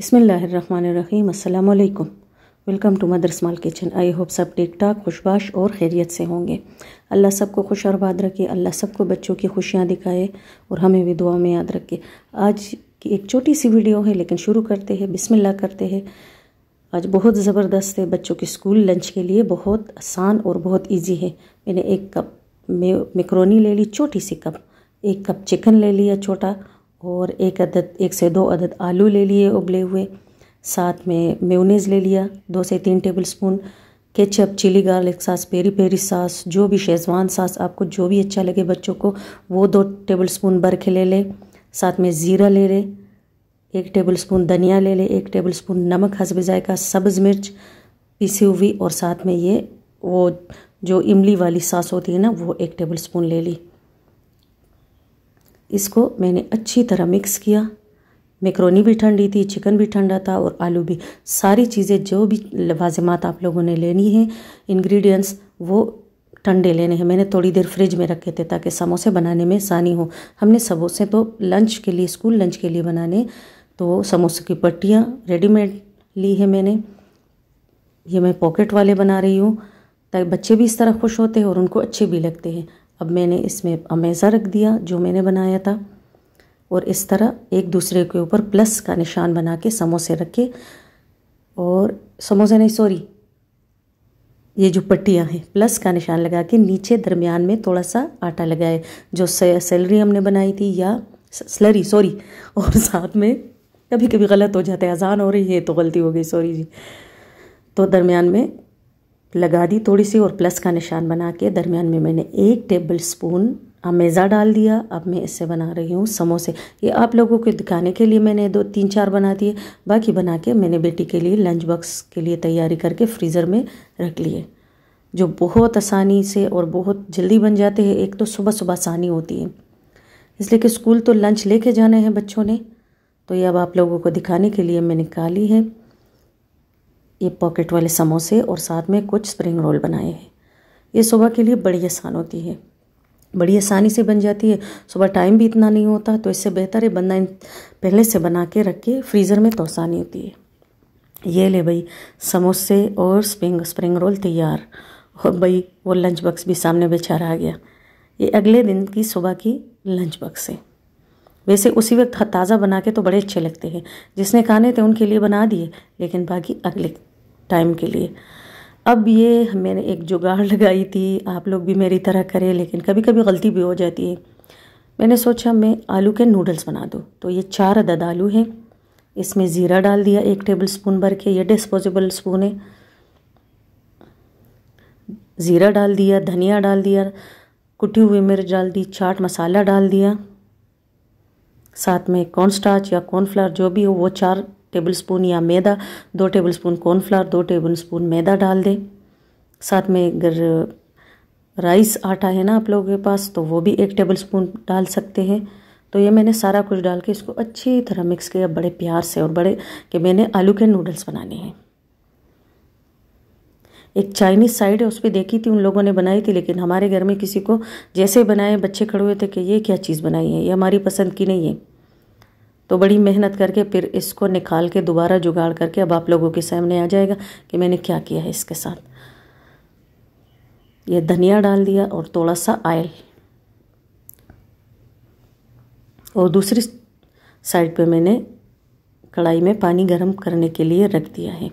बसमीम अल्लाम welcome to mother small kitchen I hope सब ठीक ठाक खुशबाश और खैरियत से होंगे अल्लाह सबको खुश और बाद रखे अल्लाह सबको बच्चों की खुशियाँ दिखाए और हमें भी दुआ में याद रखे आज की एक छोटी सी वीडियो है लेकिन शुरू करते हैं बिसमिल्ला करते हैं आज बहुत ज़बरदस्त है बच्चों के स्कूल लंच के लिए बहुत आसान और बहुत ईजी है मैंने एक कप मेकरोनी ले ली छोटी सी कप एक कप चिकन ले लिया छोटा और एक अदद एक से दो अदद आलू ले लिए उबले हुए साथ में मेयोनीज़ ले लिया दो से तीन table spoon ketchup chilli garlic sauce peri peri sauce जो भी शेजवान सास आपको जो भी अच्छा लगे बच्चों को वो दो टेबल स्पून भर के ले लें साथ में ज़ीरा ले लें एक टेबल स्पून धनिया ले लें एक टेबल स्पून नमक हसब जायका सब्ज़ मिर्च पिसी हुई और साथ में ये वो जो इमली वाली सास होती है ना वो एक टेबल स्पून ले ली इसको मैंने अच्छी तरह मिक्स किया मैक्रोनी भी ठंडी थी चिकन भी ठंडा था और आलू भी सारी चीज़ें जो भी लवाजमात आप लोगों ने लेनी है इंग्रेडिएंट्स वो ठंडे लेने हैं मैंने थोड़ी देर फ्रिज में रखे थे ताकि समोसे बनाने में आसानी हो हमने समोसे तो लंच के लिए स्कूल लंच के लिए बनाने तो समोसे की पट्टियाँ रेडीमेड ली है मैंने ये मैं पॉकेट वाले बना रही हूँ ताकि बच्चे भी इस तरह खुश होते हैं और उनको अच्छे भी लगते हैं अब मैंने इसमें अमेज़ा रख दिया जो मैंने बनाया था और इस तरह एक दूसरे के ऊपर प्लस का निशान बना के समोसे रखे और समोसे नहीं सॉरी ये जो पट्टियाँ हैं प्लस का निशान लगा के नीचे दरमियान में थोड़ा सा आटा लगाए जो से, सेलरी हमने बनाई थी या स्लरी सॉरी और साथ में कभी कभी गलत हो जाता है आज़ान हो रही है तो गलती हो गई सॉरी जी तो दरमियान में लगा दी थोड़ी सी और प्लस का निशान बना के दरमियान में मैंने एक टेबल स्पून अमेज़ा डाल दिया अब मैं इससे बना रही हूँ समोसे ये आप लोगों को दिखाने के लिए मैंने दो तीन चार बना दिए बाकी बना के मैंने बेटी के लिए लंच बॉक्स के लिए तैयारी करके फ्रीज़र में रख लिए जो बहुत आसानी से और बहुत जल्दी बन जाते हैं एक तो सुबह सुबह आसानी होती है इसलिए कि स्कूल तो लंच लेके जाने हैं बच्चों ने तो ये अब आप लोगों को दिखाने के लिए मैंने निकाली है ये पॉकेट वाले समोसे और साथ में कुछ स्प्रिंग रोल बनाए हैं ये सुबह के लिए बड़ी आसान होती है बड़ी आसानी से बन जाती है सुबह टाइम भी इतना नहीं होता तो इससे बेहतर है बंदा पहले से बना के रख के फ्रीज़र में तो आसानी होती है ये ले भाई समोसे और स्प्रिंग स्प्रिंग रोल तैयार और भाई वो लंच बॉक्स भी सामने बेचारा आ गया ये अगले दिन की सुबह की लंच बॉक्स है वैसे उसी वक्त ताज़ा बना के तो बड़े अच्छे लगते हैं जिसने खाने थे उनके लिए बना दिए लेकिन बाकी अगले टाइम के लिए अब ये मैंने एक जुगाड़ लगाई थी आप लोग भी मेरी तरह करें लेकिन कभी कभी गलती भी हो जाती है मैंने सोचा मैं आलू के नूडल्स बना दूँ तो ये चार अदद आलू हैं इसमें ज़ीरा डाल दिया एक टेबल स्पून भर के ये डिस्पोजेबल स्पून है ज़ीरा डाल दिया धनिया डाल दिया कुटी हुई मिर्च डाल दी चाट मसाला डाल दिया साथ में कॉर्न स्टार्च या कॉर्नफ्लावर जो भी हो वो चार टेबल स्पून या मैदा दो टेबल स्पून कॉर्नफ्लावर दो टेबल स्पून मैदा डाल दें साथ में अगर राइस आटा है ना आप लोगों के पास तो वो भी एक टेबल स्पून डाल सकते हैं तो ये मैंने सारा कुछ डाल के इसको अच्छी तरह मिक्स किया बड़े प्यार से और बड़े कि मैंने आलू के नूडल्स बनाने हैं एक चाइनीज़ साइड है उस पर देखी थी उन लोगों ने बनाई थी लेकिन हमारे घर में किसी को जैसे बनाए बच्चे खड़े हुए थे कि ये क्या चीज़ बनाई है ये हमारी पसंद की नहीं है तो बड़ी मेहनत करके फिर इसको निकाल के दोबारा जुगाड़ करके अब आप लोगों के सामने आ जाएगा कि मैंने क्या किया है इसके साथ ये धनिया डाल दिया और थोड़ा सा आयल और दूसरी साइड पे मैंने कढ़ाई में पानी गर्म करने के लिए रख दिया है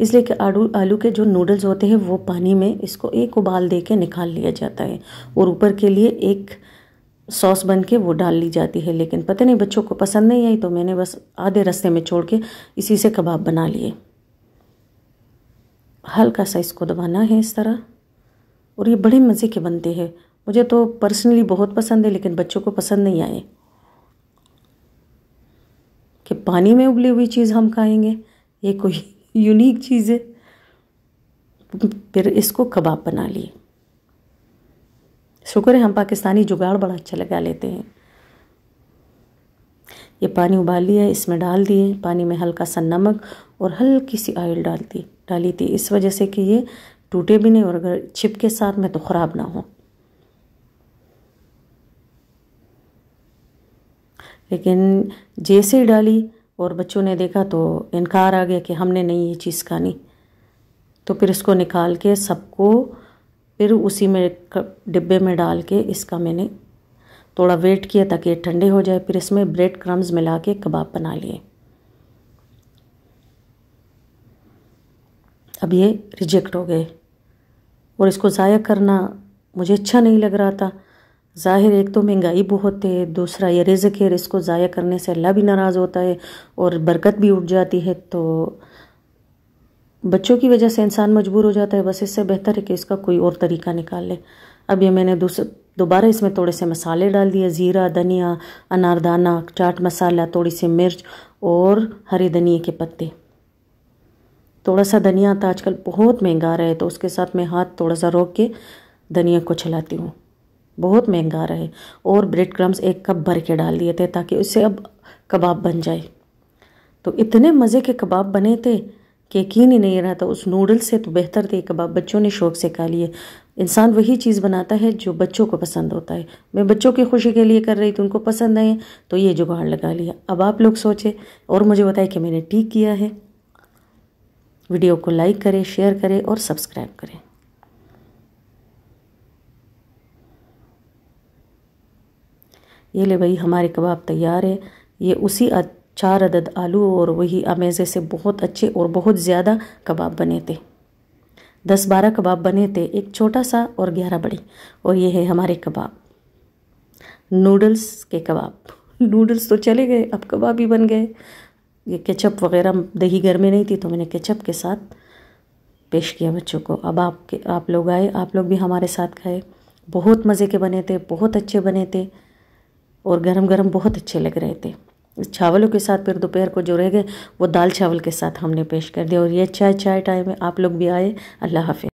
इसलिए कि आलू आलू के जो नूडल्स होते हैं वो पानी में इसको एक उबाल दे के निकाल लिया जाता है और ऊपर के लिए एक सॉस बन के वो डाल ली जाती है लेकिन पता नहीं बच्चों को पसंद नहीं आई तो मैंने बस आधे रस्ते में छोड़ के इसी से कबाब बना लिए हल्का सा इसको दबाना है इस तरह और ये बड़े मज़े के बनते हैं मुझे तो पर्सनली बहुत पसंद है लेकिन बच्चों को पसंद नहीं आए कि पानी में उबली हुई चीज़ हम खाएंगे ये कोई यूनिक चीज़ है फिर इसको कबाब बना लिए शुक्र है हम पाकिस्तानी जुगाड़ बड़ा अच्छा लगा लेते हैं ये पानी उबाल लिया इसमें डाल दिए पानी में हल्का सा नमक और हल्की सी ऑयल डाल दी डाली थी इस वजह से कि ये टूटे भी नहीं और अगर छिप के साथ में तो ख़राब ना हो लेकिन जैसे ही डाली और बच्चों ने देखा तो इनकार आ गया कि हमने नहीं ये चीज़ खानी तो फिर इसको निकाल के सबको फिर उसी में डिब्बे में डाल के इसका मैंने थोड़ा वेट किया ताकि ये ठंडे हो जाए फिर इसमें ब्रेड क्रम्स मिला के कबाब बना लिए अब ये रिजेक्ट हो गए और इसको ज़ाया करना मुझे अच्छा नहीं लग रहा था ज़ाहिर एक तो महंगाई बहुत है दूसरा ये रिज़क है इसको ज़ाया करने से अल्लाह भी नाराज़ होता है और बरकत भी उठ जाती है तो बच्चों की वजह से इंसान मजबूर हो जाता है बस इससे बेहतर है कि इसका कोई और तरीका निकाल ले अब ये मैंने दूसरे दोबारा इसमें थोड़े से मसाले डाल दिए ज़ीरा धनिया अनारदाना चाट मसाला थोड़ी सी मिर्च और हरे धनिए के पत्ते थोड़ा सा धनिया था आजकल बहुत महंगा रहा है तो उसके साथ मैं हाथ थोड़ा सा रोक के धनिया को छलाती हूँ बहुत महंगा रहा है और ब्रेड क्रम्स एक कप भर के डाल दिए थे ताकि उससे अब कबाब बन जाए तो इतने मज़े के कबाब बने थे कि यकीन ही नहीं रहता उस नूडल से तो बेहतर थे कबाब बच्चों ने शौक़ से खा लिए इंसान वही चीज़ बनाता है जो बच्चों को पसंद होता है मैं बच्चों की खुशी के लिए कर रही थी उनको पसंद आए तो ये जुगाड़ लगा लिया अब आप लोग सोचें और मुझे बताएं कि मैंने ठीक किया है वीडियो को लाइक करें शेयर करें और सब्सक्राइब करें ये ले भाई हमारे कबाब तैयार है ये उसी चार अदद आलू और वही अमेज़े से बहुत अच्छे और बहुत ज़्यादा कबाब बने थे दस बारह कबाब बने थे एक छोटा सा और ग्यारह बड़े और ये है हमारे कबाब नूडल्स के कबाब नूडल्स तो चले गए अब कबाब ही बन गए ये केचप वगैरह दही घर में नहीं थी तो मैंने केचप के साथ पेश किया बच्चों को अब आपके आप लोग आए आप लोग भी हमारे साथ खाए बहुत मज़े के बने थे बहुत अच्छे बने थे और गरम गरम बहुत अच्छे लग रहे थे चावलों के साथ फिर दोपहर को जो रह गए वो दाल चावल के साथ हमने पेश कर दिया और ये चाय चाय टाइम है आप लोग भी आए अल्लाह हाफि